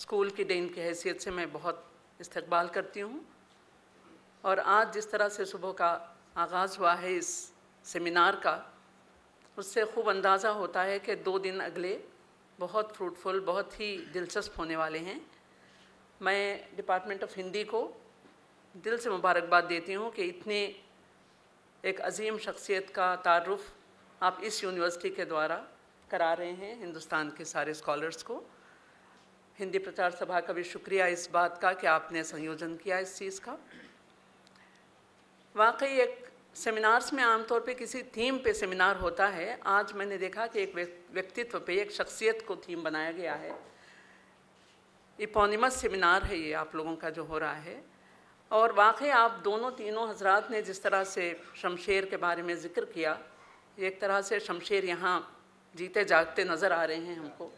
school की Dane की हैसियत से मैं बहुत इस्तकबाल करती हूँ और आज जिस तरह से सुबह का आगाज़ हुआ है इस सेमिनार का उससे खूब अंदाज़ा होता है कि दो दिन अगले बहुत फ्रूटफुल बहुत ही दिलचस्प होने वाले हैं मैं डिपार्टमेंट ऑफ हिंदी को दिल से मुबारकबाद देती हूँ कि इतने एक अजीम शख्सियत का तारफ़ आप इस यूनिवर्सिटी के द्वारा करा रहे हैं हिंदुस्तान के सारे स्कॉलर्स को हिंदी प्रचार सभा का भी शुक्रिया इस बात का कि आपने संयोजन किया इस चीज़ का वाकई एक सेमिनार्स में आमतौर पे किसी थीम पे सेमिनार होता है आज मैंने देखा कि एक व्यक्तित्व पे एक शख्सियत को थीम बनाया गया है इपोनिमस सेमिनार है ये आप लोगों का जो हो रहा है और वाकई आप दोनों तीनों हजरात ने जिस तरह से शमशेर के बारे में ज़िक्र किया एक तरह से शमशेर यहाँ जीते जागते नज़र आ रहे हैं हमको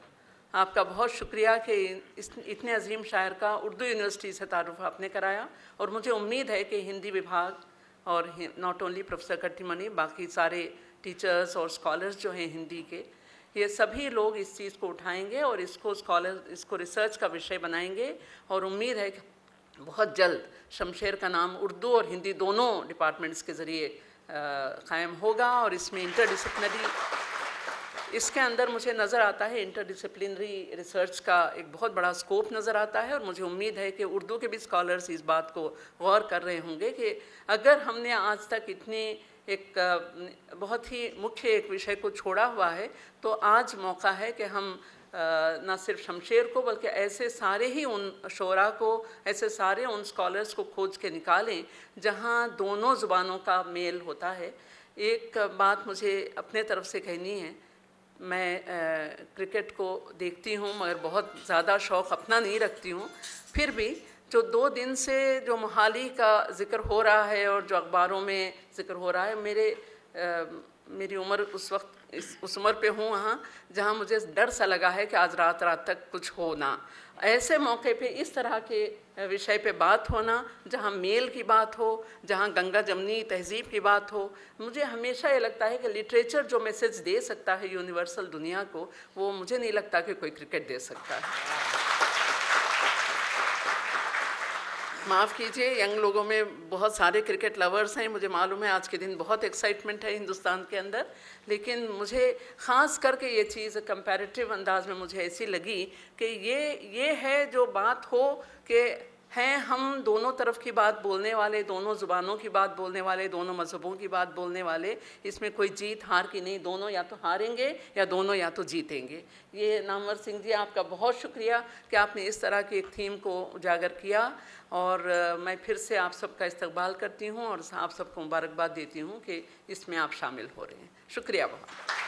आपका बहुत शुक्रिया कि इस इतने अजीम शायर का उर्दू यूनिवर्सिटी से तारुफ आपने कराया और मुझे उम्मीद है कि हिंदी विभाग और नॉट ओनली प्रोफेसर कट्टीमणि बाकी सारे टीचर्स और स्कॉलर्स जो हैं हिंदी के ये सभी लोग इस चीज़ को उठाएंगे और इसको स्कॉलर इसको रिसर्च का विषय बनाएंगे और उम्मीद है कि बहुत जल्द शमशेर का नाम उर्दू और हिंदी दोनों डिपार्टमेंट्स के ज़रिए कायम होगा और इसमें इंटरडिसिप्लिनरी इसके अंदर मुझे नज़र आता है इंटरडिसिप्लिनरी रिसर्च का एक बहुत बड़ा स्कोप नज़र आता है और मुझे उम्मीद है कि उर्दू के भी स्कॉलर्स इस बात को गौर कर रहे होंगे कि अगर हमने आज तक इतनी एक बहुत ही मुख्य एक विषय को छोड़ा हुआ है तो आज मौका है कि हम ना सिर्फ शमशेर को बल्कि ऐसे सारे ही उन शोरा को ऐसे सारे उन स्कॉलर्स को खोज के निकालें जहाँ दोनों ज़ुबानों का मेल होता है एक बात मुझे अपने तरफ से कहनी है मैं क्रिकेट को देखती हूँ मगर बहुत ज़्यादा शौक़ अपना नहीं रखती हूँ फिर भी जो दो दिन से जो मोहाली का जिक्र हो रहा है और जो अखबारों में जिक्र हो रहा है मेरे आ, मेरी उम्र उस वक्त इस उस उम्र पे हूँ वहाँ जहाँ मुझे डर सा लगा है कि आज रात रात तक कुछ हो ना ऐसे मौके पे इस तरह के विषय पे बात होना जहाँ मेल की बात हो जहाँ गंगा जमनी तहजीब की बात हो मुझे हमेशा ये लगता है कि लिटरेचर जो मैसेज दे सकता है यूनिवर्सल दुनिया को वो मुझे नहीं लगता कि कोई क्रिकेट दे सकता है माफ़ कीजिए यंग लोगों में बहुत सारे क्रिकेट लवर्स हैं मुझे मालूम है आज के दिन बहुत एक्साइटमेंट है हिंदुस्तान के अंदर लेकिन मुझे ख़ास करके ये चीज़ कंपैरेटिव अंदाज में मुझे ऐसी लगी कि ये ये है जो बात हो कि हैं हम दोनों तरफ की बात बोलने वाले दोनों ज़ुबानों की बात बोलने वाले दोनों मज़हबों की बात बोलने वाले इसमें कोई जीत हार की नहीं दोनों या तो हारेंगे या दोनों या तो जीतेंगे ये नामवर सिंह जी आपका बहुत शुक्रिया कि आपने इस तरह की एक थीम को उजागर किया और मैं फिर से आप सबका इस्तकबाल करती हूँ और आप सबको मुबारकबाद देती हूँ कि इसमें आप शामिल हो रहे हैं शुक्रिया बहुत